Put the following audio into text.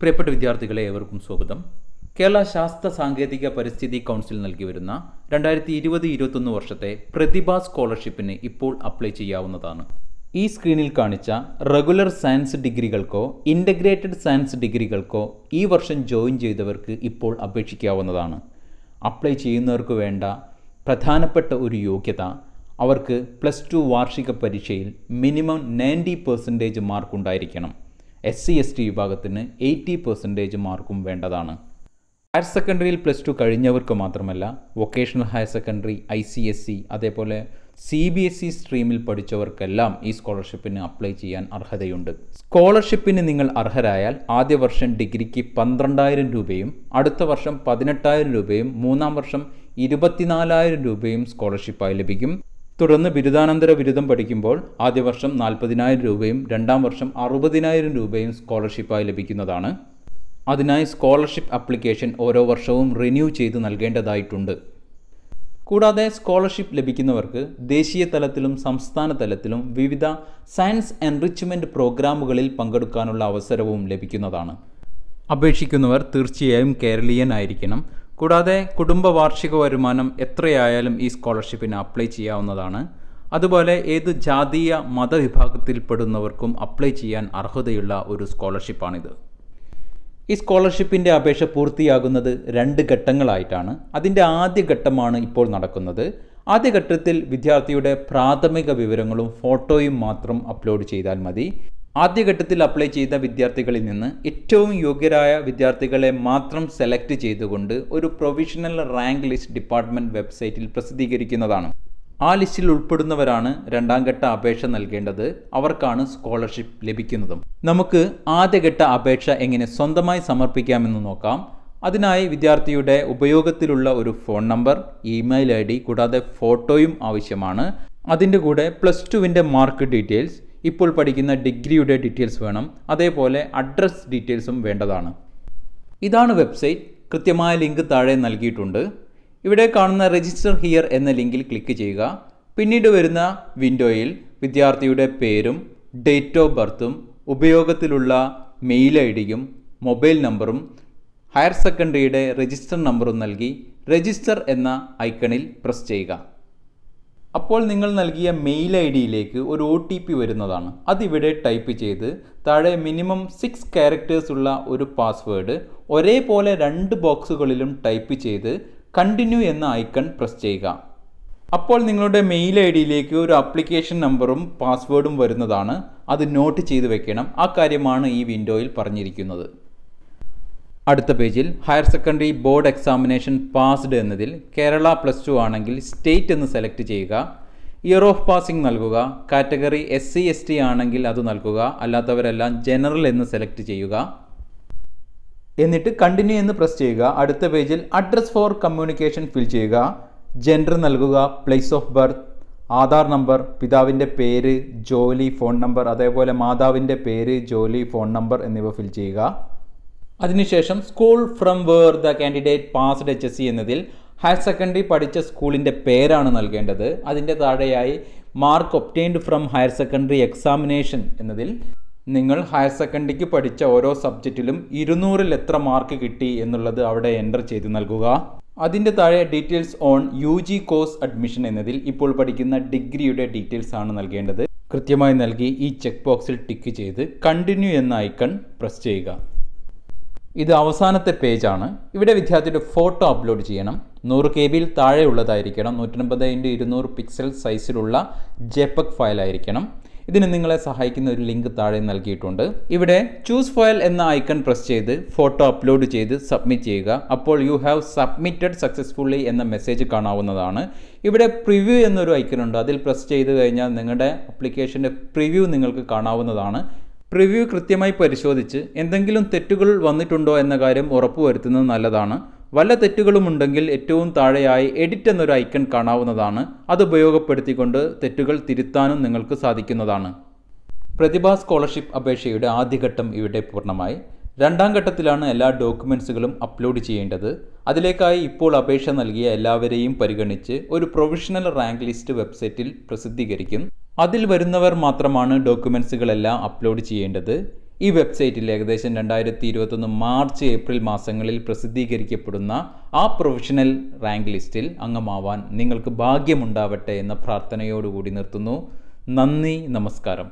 പ്രിയപ്പെട്ട വിദ്യാർത്ഥികളെ ഏവർക്കും സ്വാഗതം കേരള ശാസ്ത്ര സാങ്കേതിക പരിസ്ഥിതി കൗൺസിൽ നൽകി വരുന്ന രണ്ടായിരത്തി ഇരുപത് ഇരുപത്തൊന്ന് വർഷത്തെ പ്രതിഭ സ്കോളർഷിപ്പിന് ഇപ്പോൾ അപ്ലൈ ചെയ്യാവുന്നതാണ് ഈ സ്ക്രീനിൽ കാണിച്ച റെഗുലർ സയൻസ് ഡിഗ്രികൾക്കോ ഇൻ്റഗ്രേറ്റഡ് സയൻസ് ഡിഗ്രികൾക്കോ ഈ വർഷം ജോയിൻ ചെയ്തവർക്ക് ഇപ്പോൾ അപേക്ഷിക്കാവുന്നതാണ് അപ്ലൈ ചെയ്യുന്നവർക്ക് വേണ്ട പ്രധാനപ്പെട്ട ഒരു യോഗ്യത അവർക്ക് പ്ലസ് ടു വാർഷിക പരീക്ഷയിൽ മിനിമം നയൻറ്റി പെർസെൻറ്റേജ് മാർക്ക് ഉണ്ടായിരിക്കണം എസ് സി എസ് ടി വിഭാഗത്തിന് എയ്റ്റി പെർസെൻറ്റേജ് മാർക്കും വേണ്ടതാണ് ഹയർ സെക്കൻഡറിയിൽ പ്ലസ് ടു കഴിഞ്ഞവർക്ക് മാത്രമല്ല vocational higher secondary I C S C അതേപോലെ സി ബി എസ് ഇ സ്ട്രീമിൽ പഠിച്ചവർക്കെല്ലാം ഈ സ്കോളർഷിപ്പിന് അപ്ലൈ ചെയ്യാൻ അർഹതയുണ്ട് സ്കോളർഷിപ്പിന് നിങ്ങൾ അർഹരായാൽ ആദ്യ വർഷം ഡിഗ്രിക്ക് പന്ത്രണ്ടായിരം രൂപയും അടുത്ത വർഷം പതിനെട്ടായിരം രൂപയും മൂന്നാം വർഷം ഇരുപത്തിനാലായിരം രൂപയും സ്കോളർഷിപ്പായി ലഭിക്കും തുടർന്ന് ബിരുദാനന്തര ബിരുദം പഠിക്കുമ്പോൾ ആദ്യ വർഷം നാൽപ്പതിനായിരം രൂപയും രണ്ടാം വർഷം അറുപതിനായിരം രൂപയും സ്കോളർഷിപ്പായി ലഭിക്കുന്നതാണ് അതിനായി സ്കോളർഷിപ്പ് അപ്ലിക്കേഷൻ ഓരോ വർഷവും റിന്യൂ ചെയ്ത് നൽകേണ്ടതായിട്ടുണ്ട് കൂടാതെ സ്കോളർഷിപ്പ് ലഭിക്കുന്നവർക്ക് ദേശീയ തലത്തിലും സംസ്ഥാന തലത്തിലും വിവിധ സയൻസ് എൻറിച്ച്മെൻറ്റ് പ്രോഗ്രാമുകളിൽ പങ്കെടുക്കാനുള്ള അവസരവും ലഭിക്കുന്നതാണ് അപേക്ഷിക്കുന്നവർ തീർച്ചയായും കേരളീയനായിരിക്കണം കൂടാതെ കുടുംബ വാർഷിക വരുമാനം എത്രയായാലും ഈ സ്കോളർഷിപ്പിന് അപ്ലൈ ചെയ്യാവുന്നതാണ് അതുപോലെ ഏത് ജാതീയ മതവിഭാഗത്തിൽപ്പെടുന്നവർക്കും അപ്ലൈ ചെയ്യാൻ അർഹതയുള്ള ഒരു സ്കോളർഷിപ്പാണിത് ഈ സ്കോളർഷിപ്പിൻ്റെ അപേക്ഷ പൂർത്തിയാകുന്നത് രണ്ട് ഘട്ടങ്ങളായിട്ടാണ് അതിൻ്റെ ആദ്യ ഘട്ടമാണ് ഇപ്പോൾ നടക്കുന്നത് ആദ്യ ഘട്ടത്തിൽ വിദ്യാർത്ഥിയുടെ പ്രാഥമിക വിവരങ്ങളും ഫോട്ടോയും മാത്രം അപ്ലോഡ് ചെയ്താൽ മതി ആദ്യഘട്ടത്തിൽ അപ്ലൈ ചെയ്ത വിദ്യാർത്ഥികളിൽ നിന്ന് ഏറ്റവും യോഗ്യരായ വിദ്യാർത്ഥികളെ മാത്രം സെലക്ട് ചെയ്തുകൊണ്ട് ഒരു പ്രൊവിഷണൽ റാങ്ക് ലിസ്റ്റ് ഡിപ്പാർട്ട്മെൻറ്റ് വെബ്സൈറ്റിൽ പ്രസിദ്ധീകരിക്കുന്നതാണ് ആ ലിസ്റ്റിൽ ഉൾപ്പെടുന്നവരാണ് രണ്ടാം ഘട്ട അപേക്ഷ നൽകേണ്ടത് അവർക്കാണ് സ്കോളർഷിപ്പ് ലഭിക്കുന്നതും നമുക്ക് ആദ്യഘട്ട അപേക്ഷ എങ്ങനെ സ്വന്തമായി സമർപ്പിക്കാമെന്ന് നോക്കാം അതിനായി വിദ്യാർത്ഥിയുടെ ഉപയോഗത്തിലുള്ള ഒരു ഫോൺ നമ്പർ ഇമെയിൽ ഐ കൂടാതെ ഫോട്ടോയും ആവശ്യമാണ് അതിൻ്റെ കൂടെ പ്ലസ് ടുവിൻ്റെ മാർക്ക് ഡീറ്റെയിൽസ് ഇപ്പോൾ പഠിക്കുന്ന ഡിഗ്രിയുടെ ഡീറ്റെയിൽസ് വേണം അതേപോലെ അഡ്രസ് ഡീറ്റെയിൽസും വേണ്ടതാണ് ഇതാണ് വെബ്സൈറ്റ് കൃത്യമായ ലിങ്ക് താഴെ നൽകിയിട്ടുണ്ട് ഇവിടെ കാണുന്ന രജിസ്റ്റർ ഹിയർ എന്ന ലിങ്കിൽ ക്ലിക്ക് ചെയ്യുക പിന്നീട് വരുന്ന വിൻഡോയിൽ വിദ്യാർത്ഥിയുടെ പേരും ഡേറ്റ് ഓഫ് ബർത്തും ഉപയോഗത്തിലുള്ള മെയിൽ ഐ ഡിയും മൊബൈൽ നമ്പറും ഹയർ സെക്കൻഡറിയുടെ രജിസ്റ്റർ നമ്പറും നൽകി രജിസ്റ്റർ എന്ന ഐക്കണിൽ പ്രസ് ചെയ്യുക അപ്പോൾ നിങ്ങൾ നൽകിയ മെയിൽ ഐ ഡിയിലേക്ക് ഒരു ഒ ടി പി വരുന്നതാണ് അതിവിടെ ടൈപ്പ് ചെയ്ത് താഴെ മിനിമം സിക്സ് ക്യാരക്ടേഴ്സ് ഉള്ള ഒരു പാസ്വേഡ് ഒരേപോലെ രണ്ട് ബോക്സുകളിലും ടൈപ്പ് ചെയ്ത് കണ്ടിന്യൂ എന്ന ഐക്കൺ പ്രസ് ചെയ്യുക അപ്പോൾ നിങ്ങളുടെ മെയിൽ ഐ ഡിയിലേക്ക് ഒരു അപ്ലിക്കേഷൻ നമ്പറും പാസ്വേഡും വരുന്നതാണ് അത് നോട്ട് ചെയ്ത് വെക്കണം ആ കാര്യമാണ് ഈ വിൻഡോയിൽ പറഞ്ഞിരിക്കുന്നത് അടുത്ത പേജിൽ higher secondary board examination passed എന്നതിൽ കേരള പ്ലസ് ടു ആണെങ്കിൽ സ്റ്റേറ്റ് എന്ന് സെലക്ട് ചെയ്യുക ഇയർ ഓഫ് പാസിംഗ് നൽകുക category S C S T ആണെങ്കിൽ അത് നൽകുക അല്ലാത്തവരെല്ലാം ജനറൽ എന്ന് സെലക്ട് ചെയ്യുക എന്നിട്ട് കണ്ടിന്യൂ എന്ന് പ്രസ് ചെയ്യുക അടുത്ത പേജിൽ അഡ്രസ് ഫോർ കമ്മ്യൂണിക്കേഷൻ ഫിൽ ചെയ്യുക ജെൻഡർ നൽകുക place of birth Aadhaar number പിതാവിൻ്റെ പേര് ജോലി ഫോൺ നമ്പർ അതേപോലെ മാതാവിൻ്റെ പേര് ജോലി ഫോൺ നമ്പർ എന്നിവ ഫിൽ ചെയ്യുക അതിനുശേഷം school from where the candidate passed H S C എന്നതിൽ ഹയർ സെക്കൻഡറി പഠിച്ച സ്കൂളിൻ്റെ പേരാണ് നൽകേണ്ടത് അതിൻ്റെ താഴെയായി mark obtained from higher secondary examination എന്നതിൽ നിങ്ങൾ ഹയർ സെക്കൻഡറിക്ക് പഠിച്ച ഓരോ സബ്ജക്റ്റിലും ഇരുന്നൂറിൽ എത്ര മാർക്ക് കിട്ടി എന്നുള്ളത് അവിടെ എൻ്റർ ചെയ്ത് നൽകുക അതിൻ്റെ താഴെ details on U G course admission എന്നതിൽ ഇപ്പോൾ പഠിക്കുന്ന ഡിഗ്രിയുടെ ഡീറ്റെയിൽസ് ആണ് നൽകേണ്ടത് കൃത്യമായി നൽകി ഈ ചെക്ക് ബോക്സിൽ ടിക്ക് ചെയ്ത് കണ്ടിന്യൂ എന്ന ഐക്കൺ പ്രസ് ചെയ്യുക ഇത് അവസാനത്തെ പേജാണ് ഇവിടെ വിദ്യാർത്ഥിയുടെ ഫോട്ടോ അപ്ലോഡ് ചെയ്യണം നൂറ് കെ ബിയിൽ താഴെയുള്ളതായിരിക്കണം നൂറ്റൻപത് ഇൻറ്റു ഇരുന്നൂറ് പിക്സൽ സൈസിലുള്ള ഫയൽ ആയിരിക്കണം ഇതിന് നിങ്ങളെ സഹായിക്കുന്ന ഒരു ലിങ്ക് താഴെ നൽകിയിട്ടുണ്ട് ഇവിടെ ചൂസ് ഫയൽ എന്ന ഐക്കൺ പ്രസ് ചെയ്ത് ഫോട്ടോ അപ്ലോഡ് ചെയ്ത് സബ്മിറ്റ് ചെയ്യുക അപ്പോൾ യു ഹാവ് സബ്മിറ്റഡ് സക്സസ്ഫുള്ളി എന്ന മെസ്സേജ് കാണാവുന്നതാണ് ഇവിടെ പ്രിവ്യൂ എന്നൊരു ഐക്കൺ ഉണ്ട് അതിൽ പ്രസ് ചെയ്ത് കഴിഞ്ഞാൽ നിങ്ങളുടെ അപ്ലിക്കേഷൻ്റെ പ്രിവ്യൂ നിങ്ങൾക്ക് കാണാവുന്നതാണ് പ്രിവ്യൂ കൃത്യമായി പരിശോധിച്ച് എന്തെങ്കിലും തെറ്റുകൾ വന്നിട്ടുണ്ടോ എന്ന കാര്യം ഉറപ്പുവരുത്തുന്നത് നല്ലതാണ് വല്ല തെറ്റുകളുമുണ്ടെങ്കിൽ ഏറ്റവും താഴെയായി എഡിറ്റ് എന്നൊരു ഐക്കൺ കാണാവുന്നതാണ് അത് ഉപയോഗപ്പെടുത്തിക്കൊണ്ട് തെറ്റുകൾ തിരുത്താനും നിങ്ങൾക്ക് സാധിക്കുന്നതാണ് പ്രതിഭാ സ്കോളർഷിപ്പ് അപേക്ഷയുടെ ആദ്യഘട്ടം ഇവിടെ പൂർണ്ണമായി രണ്ടാം ഘട്ടത്തിലാണ് എല്ലാ ഡോക്യുമെൻസുകളും അപ്ലോഡ് ചെയ്യേണ്ടത് അതിലേക്കായി ഇപ്പോൾ അപേക്ഷ നൽകിയ എല്ലാവരെയും പരിഗണിച്ച് ഒരു പ്രൊവിഷണൽ റാങ്ക് ലിസ്റ്റ് വെബ്സൈറ്റിൽ പ്രസിദ്ധീകരിക്കും അതിൽ വരുന്നവർ മാത്രമാണ് ഡോക്യുമെൻസുകളെല്ലാം അപ്ലോഡ് ചെയ്യേണ്ടത് ഈ വെബ്സൈറ്റിൽ ഏകദേശം രണ്ടായിരത്തി ഇരുപത്തൊന്ന് മാർച്ച് ഏപ്രിൽ മാസങ്ങളിൽ പ്രസിദ്ധീകരിക്കപ്പെടുന്ന ആ പ്രൊഫഷണൽ റാങ്ക് ലിസ്റ്റിൽ അംഗമാവാൻ നിങ്ങൾക്ക് ഭാഗ്യമുണ്ടാവട്ടെ എന്ന പ്രാർത്ഥനയോടുകൂടി നിർത്തുന്നു നന്ദി നമസ്കാരം